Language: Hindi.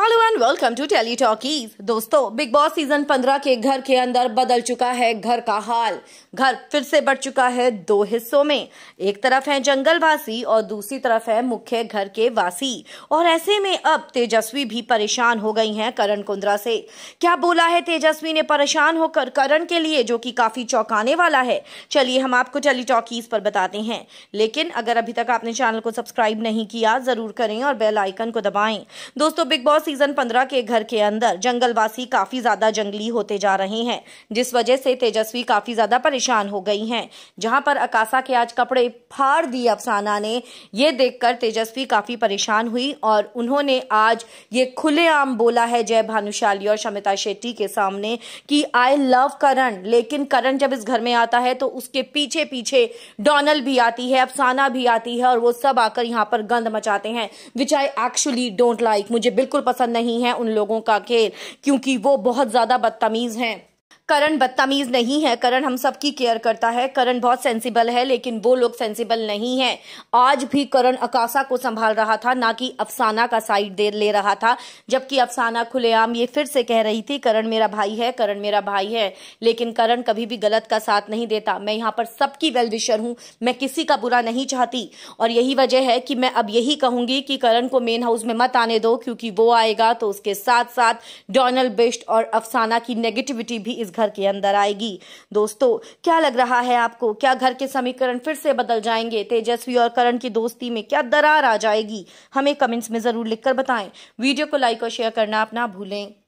hello and welcome to Telly Talkies दोस्तों बिग बॉस सीजन 15 के घर के अंदर बदल चुका है घर का हाल घर फिर से बढ़ चुका है दो हिस्सों में एक तरफ है जंगलवासी और दूसरी तरफ है मुख्य घर के वासी और ऐसे में अब तेजस्वी भी परेशान हो गई हैं करण कुंद्रा से क्या बोला है तेजस्वी ने परेशान होकर करण के लिए जो की काफी चौंकाने वाला है चलिए हम आपको टेली टॉकीज पर बताते हैं लेकिन अगर अभी तक आपने चैनल को सब्सक्राइब नहीं किया जरूर करें और बेल आइकन को दबाएं दोस्तों बिग बॉस सीजन 15 के घर के अंदर जंगलवासी काफी ज्यादा जंगली होते जा रहे हैं जिस वजह से तेजस्वी काफी ज्यादा परेशान हो गई हैं जहां पर अकासा के आज कपड़े फाड़ दिए अफसाना ने ये देखकर तेजस्वी काफी परेशान हुई और उन्होंने आज ये खुलेआम बोला है जय भानुशाली और शमिता शेट्टी के सामने कि आई लव करण लेकिन करण जब इस घर में आता है तो उसके पीछे पीछे डोनल भी आती है अफसाना भी आती है और वो सब आकर यहाँ पर गंद मचाते हैं which I actually don't like मुझे बिल्कुल पसंद नहीं है उन लोगों का खेल क्योंकि वो बहुत ज़्यादा बदतमीज़ हैं करण बदतमीज नहीं है करण हम सबकी केयर करता है करण बहुत सेंसिबल है लेकिन वो लोग सेंसिबल नहीं है आज भी करण अकाशा को संभाल रहा था ना कि अफसाना का साइड दे ले रहा था जबकि अफसाना खुलेआम ये फिर से कह रही थी करण मेरा भाई है करण मेरा भाई है लेकिन करण कभी भी गलत का साथ नहीं देता मैं यहाँ पर सबकी वेल विशर हूँ मैं किसी का बुरा नहीं चाहती और यही वजह है कि मैं अब यही कहूंगी कि करण को मेन हाउस में मत आने दो क्योंकि वो आएगा तो उसके साथ साथ डोनल बिस्ट और अफसाना की नेगेटिविटी भी इस घर के अंदर आएगी दोस्तों क्या लग रहा है आपको क्या घर के समीकरण फिर से बदल जाएंगे तेजस्वी और करण की दोस्ती में क्या दरार आ जाएगी हमें कमेंट्स में जरूर लिखकर बताएं वीडियो को लाइक और शेयर करना आप ना भूलें